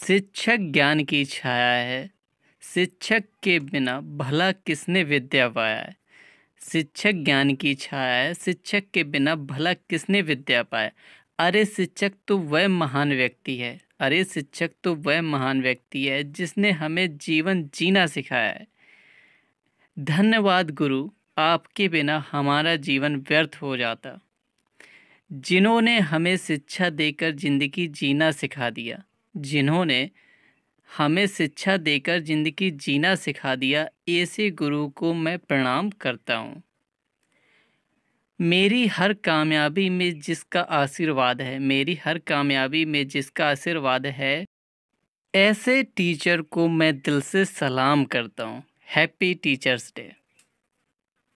शिक्षक ज्ञान की छाया है शिक्षक के बिना भला किसने विद्या पाया है शिक्षक ज्ञान की छाया है शिक्षक के बिना भला किसने विद्या पाया अरे शिक्षक तो वह महान व्यक्ति है अरे शिक्षक तो वह महान व्यक्ति है जिसने हमें जीवन जीना सिखाया है धन्यवाद गुरु आपके बिना हमारा जीवन व्यर्थ हो जाता जिन्होंने हमें शिक्षा देकर ज़िंदगी जीना सिखा दिया जिन्होंने हमें शिक्षा देकर ज़िंदगी जीना सिखा दिया ऐसे गुरु को मैं प्रणाम करता हूँ मेरी हर कामयाबी में जिसका आशीर्वाद है मेरी हर कामयाबी में जिसका आशीर्वाद है ऐसे टीचर को मैं दिल से सलाम करता हूँ हैप्पी टीचर्स डे